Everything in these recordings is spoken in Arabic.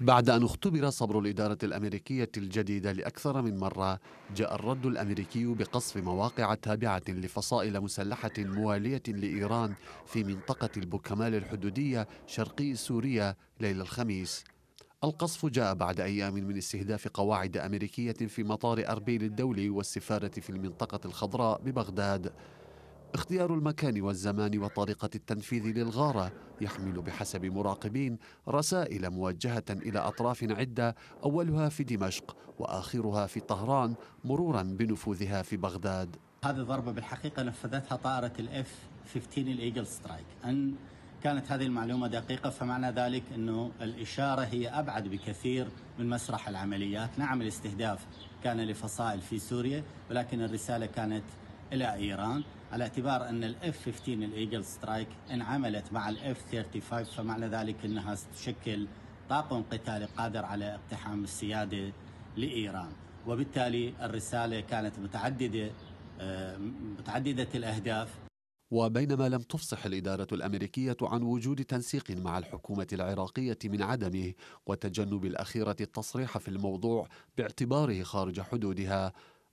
بعد أن اختبر صبر الإدارة الأمريكية الجديدة لأكثر من مرة جاء الرد الأمريكي بقصف مواقع تابعة لفصائل مسلحة موالية لإيران في منطقة البوكمال الحدودية شرقي سوريا ليلة الخميس القصف جاء بعد أيام من استهداف قواعد أمريكية في مطار أربيل الدولي والسفارة في المنطقة الخضراء ببغداد اختيار المكان والزمان وطريقة التنفيذ للغارة يحمل بحسب مراقبين رسائل موجهة إلى أطراف عدة أولها في دمشق وآخرها في طهران مرورا بنفوذها في بغداد هذه الضربة بالحقيقة نفذتها طائرة الاف 15 الايجل سترايك أن كانت هذه المعلومة دقيقة فمعنى ذلك أنه الإشارة هي أبعد بكثير من مسرح العمليات نعم الاستهداف كان لفصائل في سوريا ولكن الرسالة كانت إلى إيران على اعتبار ان الاف 15 الايجل سترايك انعملت مع الاف 35 فمعنى ذلك انها تشكل طاقم قتالي قادر على اقتحام السياده لايران وبالتالي الرساله كانت متعدده آه، متعدده الاهداف وبينما لم تفصح الإدارة الأمريكية عن وجود تنسيق مع الحكومة العراقية من عدمه وتجنب الأخيرة التصريح في الموضوع باعتباره خارج حدودها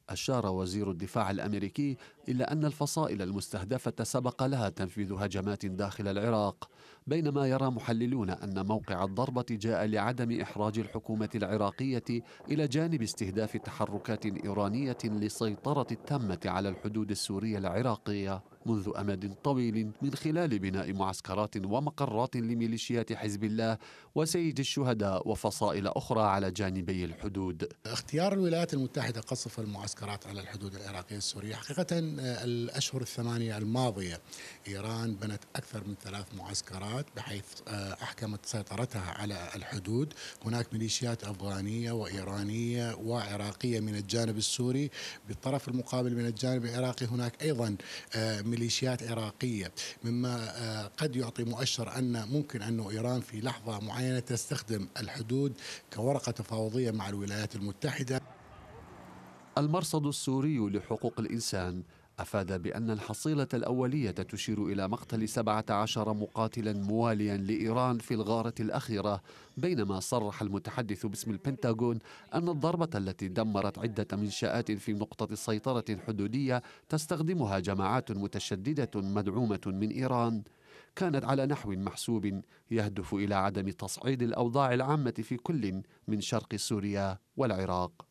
أشار وزير الدفاع الأمريكي إلى أن الفصائل المستهدفة سبق لها تنفيذ هجمات داخل العراق بينما يرى محللون أن موقع الضربة جاء لعدم إحراج الحكومة العراقية إلى جانب استهداف تحركات إيرانية للسيطرة التامة على الحدود السورية العراقية منذ أمد طويل من خلال بناء معسكرات ومقرات لميليشيات حزب الله وسيد الشهداء وفصائل أخرى على جانبي الحدود اختيار الولايات المتحدة قصف المعسكرات على الحدود العراقية السورية حقيقة آه، الأشهر الثمانية الماضية إيران بنت أكثر من ثلاث معسكرات الجماعات بحيث آه، أحكمت سيطرتها على الحدود هناك ميليشيات أفغانية وإيرانية وعراقية من الجانب السوري بالطرف المقابل من الجانب العراقي هناك أيضا آه، ميليشيات عراقية مما آه، قد يعطي مؤشر أن ممكن أن إيران في لحظة معينة تستخدم الحدود كورقة تفاوضية مع الولايات المتحدة المرصد السوري لحقوق الإنسان أفاد بأن الحصيلة الأولية تشير إلى مقتل 17 مقاتلا مواليا لإيران في الغارة الأخيرة بينما صرح المتحدث باسم البنتاغون أن الضربة التي دمرت عدة منشآت في نقطة سيطرة حدودية تستخدمها جماعات متشددة مدعومة من إيران كانت على نحو محسوب يهدف إلى عدم تصعيد الأوضاع العامة في كل من شرق سوريا والعراق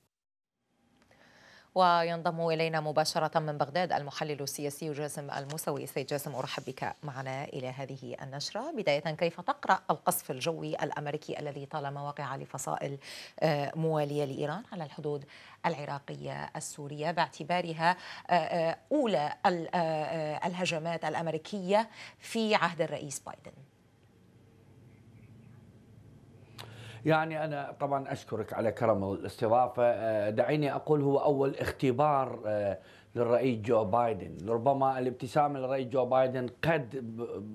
وينضم إلينا مباشرة من بغداد المحلل السياسي جاسم الموسوي سيد جاسم أرحب بك معنا إلى هذه النشرة بداية كيف تقرأ القصف الجوي الأمريكي الذي طالما وقع لفصائل آه، موالية لإيران على الحدود العراقية السورية باعتبارها آه، آه، أولى الهجمات الأمريكية في عهد الرئيس بايدن يعني أنا طبعا أشكرك على كرم الاستضافة آه، دعيني أقول هو أول اختبار آه، للرئيس جو بايدن ربما الابتسامة للرئيس جو بايدن قد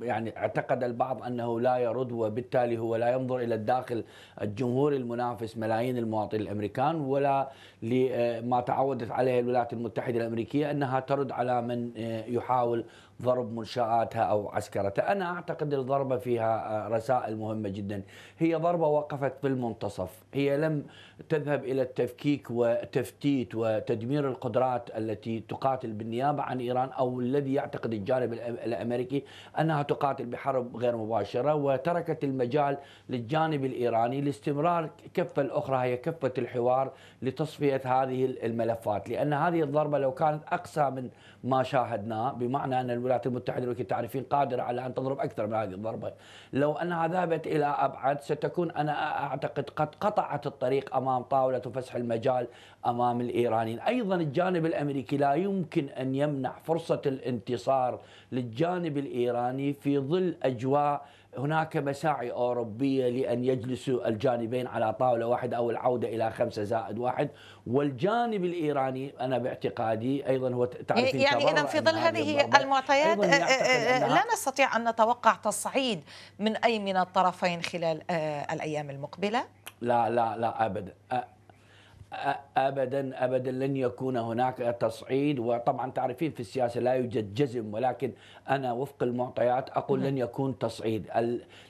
يعني اعتقد البعض أنه لا يرد وبالتالي هو لا ينظر إلى الداخل الجمهوري المنافس ملايين المواطنين الأمريكان ولا لما تعودت عليه الولايات المتحدة الأمريكية أنها ترد على من آه، يحاول ضرب منشآتها أو عسكرتها أنا أعتقد الضربة فيها آه، رسائل مهمة جدا هي ضربة وقفت في المنتصف هي لم تذهب إلى التفكيك وتفتيت وتدمير القدرات التي تقاتل بالنيابة عن إيران أو الذي يعتقد الجانب الأمريكي أنها تقاتل بحرب غير مباشرة وتركت المجال للجانب الإيراني لاستمرار كفة الأخرى هي كفة الحوار لتصفية هذه الملفات لأن هذه الضربة لو كانت أقسى من ما شاهدناه بمعنى أن الولايات المتحدة الأمريكية تعرفين قادرة على أن تضرب أكثر من هذه الضربة لو أنها ذهبت إلى أبعد ستكون أنا أعتقد قد قطعت الطريق أمام طاولة وفسح المجال أمام الإيرانيين أيضا الجانب الأمريكي لا يمكن ان يمنع فرصه الانتصار للجانب الايراني في ظل اجواء هناك مساعي أوروبية لأن يجلسوا الجانبين على طاولة واحدة أو العودة إلى خمسة زائد واحد والجانب الإيراني أنا باعتقادي أيضا هو تعرفين إيه، يعني إذا في ظل هذه المعطيات آه، آه، آه، لا نستطيع أن نتوقع تصعيد من أي من الطرفين خلال الأيام المقبلة لا لا لا أبدا ابدا ابدا لن يكون هناك تصعيد وطبعا تعرفين في السياسه لا يوجد جزم ولكن انا وفق المعطيات اقول لن نعم. يكون تصعيد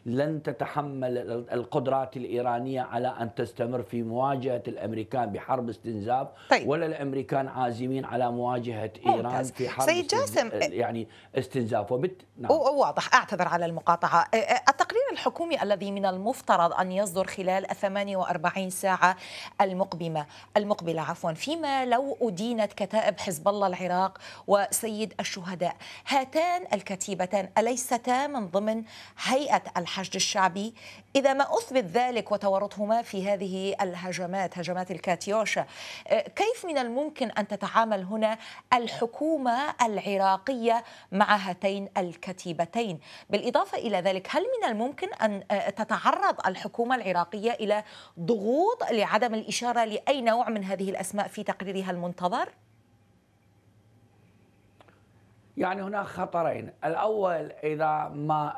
لن تتحمل القدرات الايرانيه على ان تستمر في مواجهه الامريكان بحرب استنزاف طيب. ولا الامريكان عازمين على مواجهه ايران ممتاز. في حرب سيد جاسم يعني استنزاف وبت نعم. واضح اعتذر على المقاطعه التقرير الحكومي الذي من المفترض ان يصدر خلال 48 ساعه المقبله المقبلة عفوا فيما لو أدينت كتائب حزب الله العراق وسيد الشهداء هاتان الكتيبتان أليستا من ضمن هيئة الحشد الشعبي إذا ما أثبت ذلك وتورطهما في هذه الهجمات هجمات الكاتيوشا آه، كيف من الممكن أن تتعامل هنا الحكومة العراقية مع هاتين الكتيبتين بالإضافة إلى ذلك هل من الممكن أن آه، تتعرض الحكومة العراقية إلى ضغوط لعدم الإشارة لأي نوع من هذه الأسماء في تقريرها المنتظر؟ يعني هناك خطرين الأول إذا ما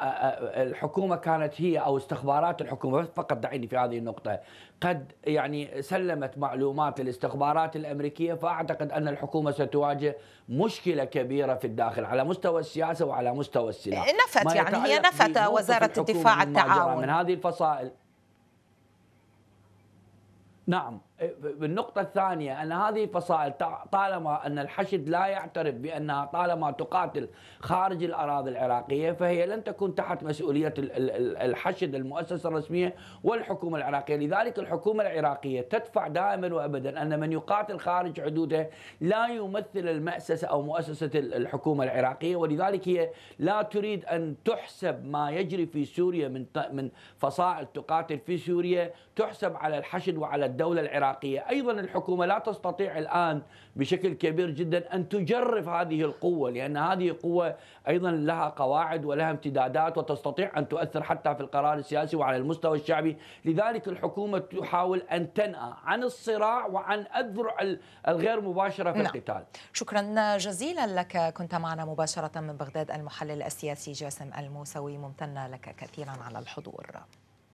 الحكومة كانت هي أو استخبارات الحكومة فقط دعيني في هذه النقطة قد يعني سلمت معلومات للاستخبارات الأمريكية فأعتقد أن الحكومة ستواجه مشكلة كبيرة في الداخل على مستوى السياسة وعلى مستوى السلاح نفت يعني هي نفت وزارة الدفاع التعاون من هذه الفصائل نعم بالنقطة الثانية أن هذه الفصائل طالما أن الحشد لا يعترف بأنها طالما تقاتل خارج الأراضي العراقية فهي لن تكون تحت مسؤولية الحشد المؤسسة الرسمية والحكومة العراقية لذلك الحكومة العراقية تدفع دائما وأبدا أن من يقاتل خارج حدوده لا يمثل المأسسة أو مؤسسة الحكومة العراقية ولذلك هي لا تريد أن تحسب ما يجري في سوريا من من فصائل تقاتل في سوريا تحسب على الحشد وعلى الدولة العراقية العراقية أيضا الحكومة لا تستطيع الآن بشكل كبير جدا أن تجرف هذه القوة لأن هذه القوة أيضا لها قواعد ولها امتدادات وتستطيع أن تؤثر حتى في القرار السياسي وعلى المستوى الشعبي لذلك الحكومة تحاول أن تنأى عن الصراع وعن الذرع الغير مباشرة في نعم. القتال شكرا جزيلا لك كنت معنا مباشرة من بغداد المحلل السياسي جاسم الموسوي ممتنة لك كثيرا على الحضور